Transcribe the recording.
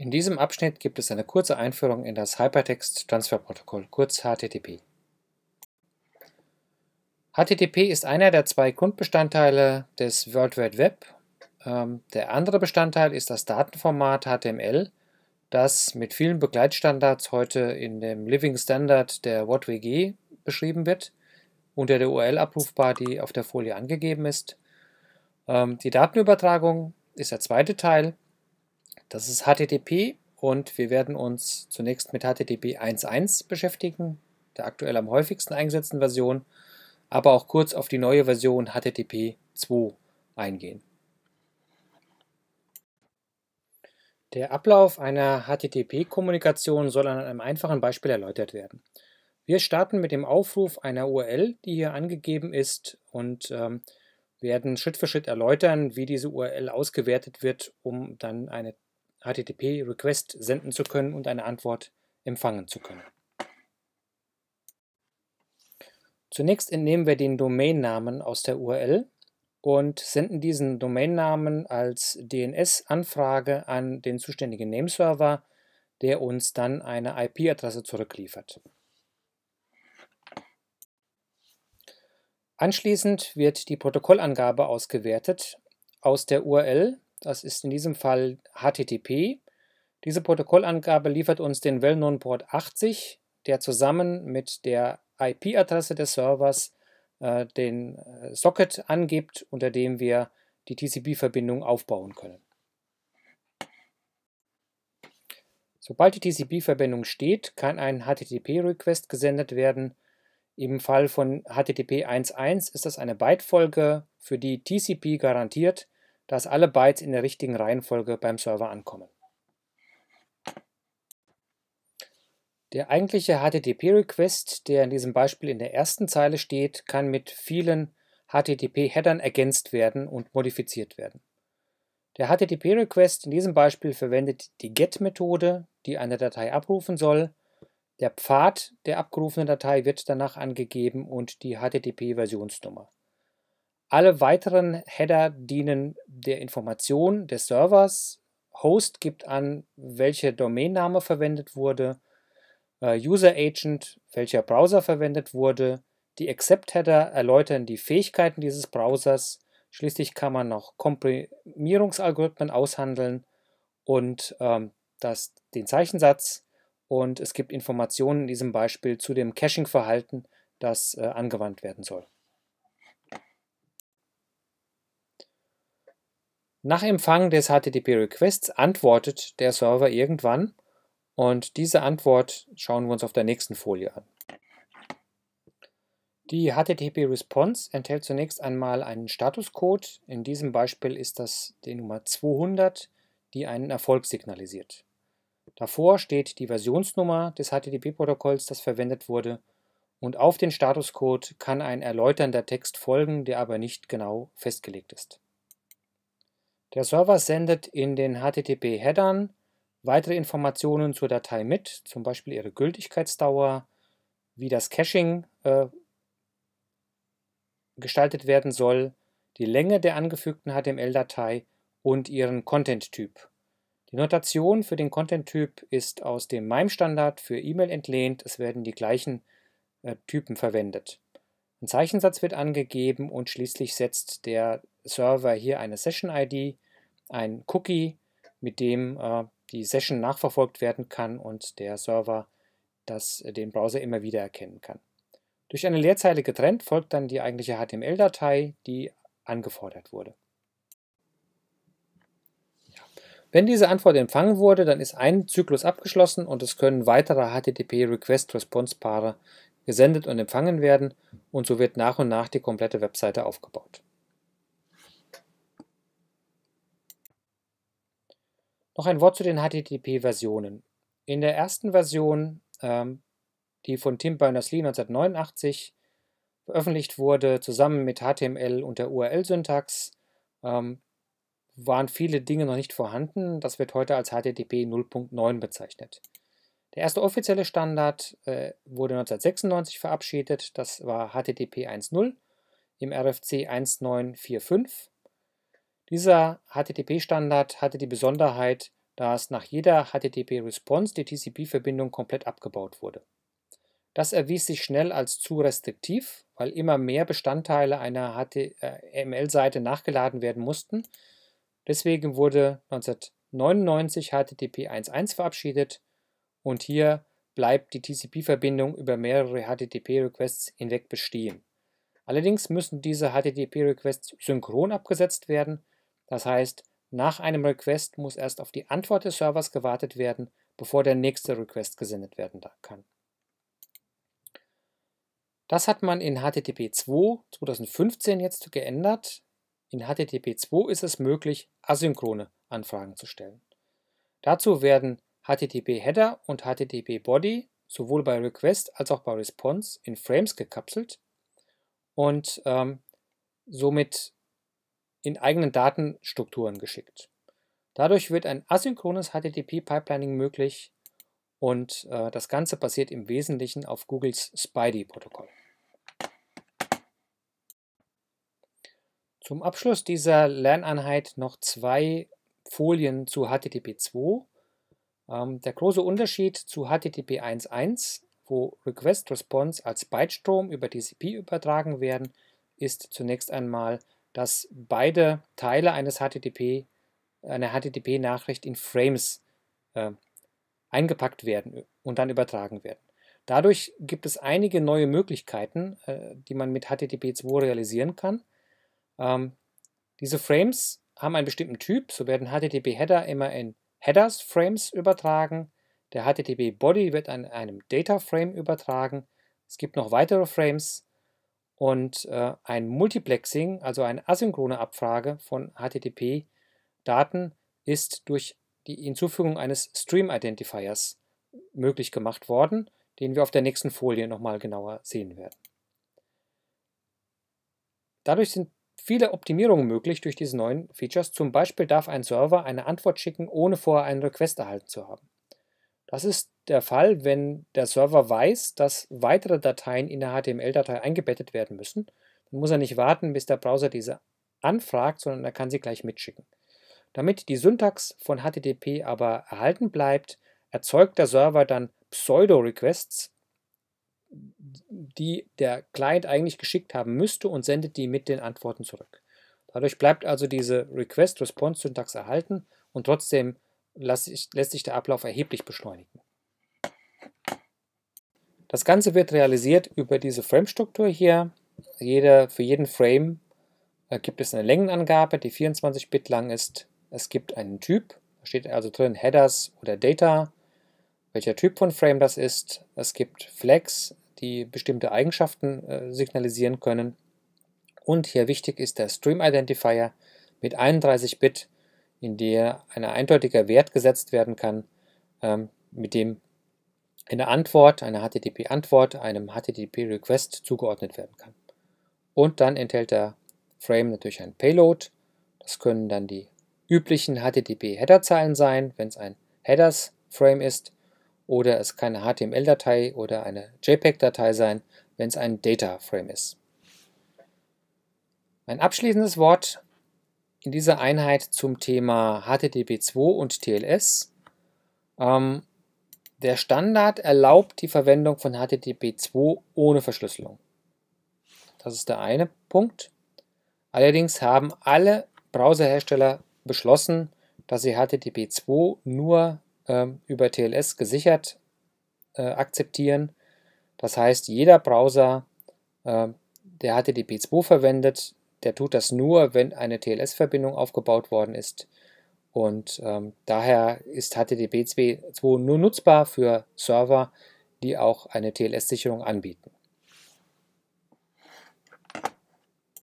In diesem Abschnitt gibt es eine kurze Einführung in das Hypertext Transfer Protocol, kurz HTTP. HTTP ist einer der zwei Grundbestandteile des World Wide Web. Ähm, der andere Bestandteil ist das Datenformat HTML, das mit vielen Begleitstandards heute in dem Living Standard der WhatWG beschrieben wird, unter der URL abrufbar, die auf der Folie angegeben ist. Ähm, die Datenübertragung ist der zweite Teil das ist HTTP und wir werden uns zunächst mit HTTP 1.1 beschäftigen, der aktuell am häufigsten eingesetzten Version, aber auch kurz auf die neue Version HTTP 2 eingehen. Der Ablauf einer HTTP-Kommunikation soll an einem einfachen Beispiel erläutert werden. Wir starten mit dem Aufruf einer URL, die hier angegeben ist und ähm, werden Schritt für Schritt erläutern, wie diese URL ausgewertet wird, um dann eine HTTP-Request senden zu können und eine Antwort empfangen zu können. Zunächst entnehmen wir den Domainnamen aus der URL und senden diesen Domainnamen als DNS-Anfrage an den zuständigen Nameserver, der uns dann eine IP-Adresse zurückliefert. Anschließend wird die Protokollangabe ausgewertet. Aus der URL das ist in diesem Fall HTTP. Diese Protokollangabe liefert uns den well-known-Port 80, der zusammen mit der IP-Adresse des Servers äh, den äh, Socket angibt, unter dem wir die TCP-Verbindung aufbauen können. Sobald die TCP-Verbindung steht, kann ein HTTP-Request gesendet werden. Im Fall von HTTP 1.1 ist das eine Bytefolge, für die TCP garantiert, dass alle Bytes in der richtigen Reihenfolge beim Server ankommen. Der eigentliche HTTP-Request, der in diesem Beispiel in der ersten Zeile steht, kann mit vielen HTTP-Headern ergänzt werden und modifiziert werden. Der HTTP-Request in diesem Beispiel verwendet die GET-Methode, die eine Datei abrufen soll. Der Pfad der abgerufenen Datei wird danach angegeben und die HTTP-Versionsnummer. Alle weiteren Header dienen der Information des Servers. Host gibt an, welcher Domainname verwendet wurde. Äh, User Agent, welcher Browser verwendet wurde. Die Accept-Header erläutern die Fähigkeiten dieses Browsers. Schließlich kann man noch Komprimierungsalgorithmen aushandeln und ähm, das, den Zeichensatz. Und es gibt Informationen in diesem Beispiel zu dem Caching-Verhalten, das äh, angewandt werden soll. Nach Empfang des HTTP-Requests antwortet der Server irgendwann und diese Antwort schauen wir uns auf der nächsten Folie an. Die HTTP-Response enthält zunächst einmal einen Statuscode. In diesem Beispiel ist das die Nummer 200, die einen Erfolg signalisiert. Davor steht die Versionsnummer des HTTP-Protokolls, das verwendet wurde, und auf den Statuscode kann ein erläuternder Text folgen, der aber nicht genau festgelegt ist. Der Server sendet in den HTTP-Headern weitere Informationen zur Datei mit, zum Beispiel ihre Gültigkeitsdauer, wie das Caching äh, gestaltet werden soll, die Länge der angefügten HTML-Datei und ihren Content-Typ. Die Notation für den Content-Typ ist aus dem MIME-Standard für E-Mail entlehnt. Es werden die gleichen äh, Typen verwendet. Ein Zeichensatz wird angegeben und schließlich setzt der Server hier eine Session-ID, ein Cookie, mit dem äh, die Session nachverfolgt werden kann und der Server das, äh, den Browser immer wieder erkennen kann. Durch eine Leerzeile getrennt folgt dann die eigentliche HTML-Datei, die angefordert wurde. Wenn diese Antwort empfangen wurde, dann ist ein Zyklus abgeschlossen und es können weitere HTTP-Request-Response-Paare gesendet und empfangen werden und so wird nach und nach die komplette Webseite aufgebaut. Noch ein Wort zu den HTTP-Versionen. In der ersten Version, ähm, die von Tim Berners-Lee 1989 veröffentlicht wurde, zusammen mit HTML und der URL-Syntax, ähm, waren viele Dinge noch nicht vorhanden. Das wird heute als HTTP 0.9 bezeichnet. Der erste offizielle Standard äh, wurde 1996 verabschiedet, das war HTTP 1.0 im RFC 1945. Dieser HTTP-Standard hatte die Besonderheit, dass nach jeder HTTP-Response die TCP-Verbindung komplett abgebaut wurde. Das erwies sich schnell als zu restriktiv, weil immer mehr Bestandteile einer HTML-Seite nachgeladen werden mussten. Deswegen wurde 1999 HTTP 1.1 verabschiedet, und hier bleibt die TCP-Verbindung über mehrere HTTP-Requests hinweg bestehen. Allerdings müssen diese HTTP-Requests synchron abgesetzt werden, das heißt, nach einem Request muss erst auf die Antwort des Servers gewartet werden, bevor der nächste Request gesendet werden kann. Das hat man in HTTP 2 2015 jetzt geändert. In HTTP 2 ist es möglich, asynchrone Anfragen zu stellen. Dazu werden HTTP-Header und HTTP-Body sowohl bei Request als auch bei Response in Frames gekapselt und ähm, somit in eigenen Datenstrukturen geschickt. Dadurch wird ein asynchrones HTTP-Pipelining möglich und äh, das Ganze basiert im Wesentlichen auf Googles SPIDey-Protokoll. Zum Abschluss dieser Lerneinheit noch zwei Folien zu HTTP 2. Ähm, der große Unterschied zu HTTP 1.1, wo Request-Response als Bytestrom über TCP übertragen werden, ist zunächst einmal, dass beide Teile eines HTTP, einer HTTP-Nachricht in Frames äh, eingepackt werden äh, und dann übertragen werden. Dadurch gibt es einige neue Möglichkeiten, äh, die man mit HTTP 2 realisieren kann. Ähm, diese Frames haben einen bestimmten Typ, so werden HTTP-Header immer in Headers-Frames übertragen. Der HTTP-Body wird an einem Data-Frame übertragen. Es gibt noch weitere Frames und äh, ein Multiplexing, also eine asynchrone Abfrage von HTTP-Daten, ist durch die Hinzufügung eines Stream-Identifiers möglich gemacht worden, den wir auf der nächsten Folie nochmal genauer sehen werden. Dadurch sind viele Optimierungen möglich durch diese neuen Features. Zum Beispiel darf ein Server eine Antwort schicken, ohne vorher einen Request erhalten zu haben. Das ist der Fall, wenn der Server weiß, dass weitere Dateien in der HTML-Datei eingebettet werden müssen. Dann muss er nicht warten, bis der Browser diese anfragt, sondern er kann sie gleich mitschicken. Damit die Syntax von HTTP aber erhalten bleibt, erzeugt der Server dann Pseudo-Requests, die der Client eigentlich geschickt haben müsste und sendet die mit den Antworten zurück. Dadurch bleibt also diese Request-Response-Syntax erhalten und trotzdem ich, lässt sich der Ablauf erheblich beschleunigen. Das Ganze wird realisiert über diese Frame-Struktur hier. Jeder, für jeden Frame äh, gibt es eine Längenangabe, die 24 Bit lang ist. Es gibt einen Typ, da steht also drin Headers oder Data, welcher Typ von Frame das ist. Es gibt Flags, die bestimmte Eigenschaften äh, signalisieren können. Und hier wichtig ist der Stream Identifier mit 31 Bit, in der ein eindeutiger Wert gesetzt werden kann, ähm, mit dem eine Antwort, eine HTTP-Antwort einem HTTP-Request zugeordnet werden kann. Und dann enthält der Frame natürlich ein Payload. Das können dann die üblichen HTTP-Header-Zeilen sein, wenn es ein Headers-Frame ist oder es kann eine HTML-Datei oder eine JPEG-Datei sein, wenn es ein Data Frame ist. Ein abschließendes Wort in dieser Einheit zum Thema HTTP2 und TLS. Ähm, der Standard erlaubt die Verwendung von HTTP2 ohne Verschlüsselung. Das ist der eine Punkt. Allerdings haben alle Browserhersteller beschlossen, dass sie HTTP2 nur ähm, über TLS gesichert äh, akzeptieren. Das heißt, jeder Browser, äh, der HTTP2 verwendet, der tut das nur, wenn eine TLS-Verbindung aufgebaut worden ist. Und ähm, daher ist HTTP2 nur nutzbar für Server, die auch eine TLS-Sicherung anbieten.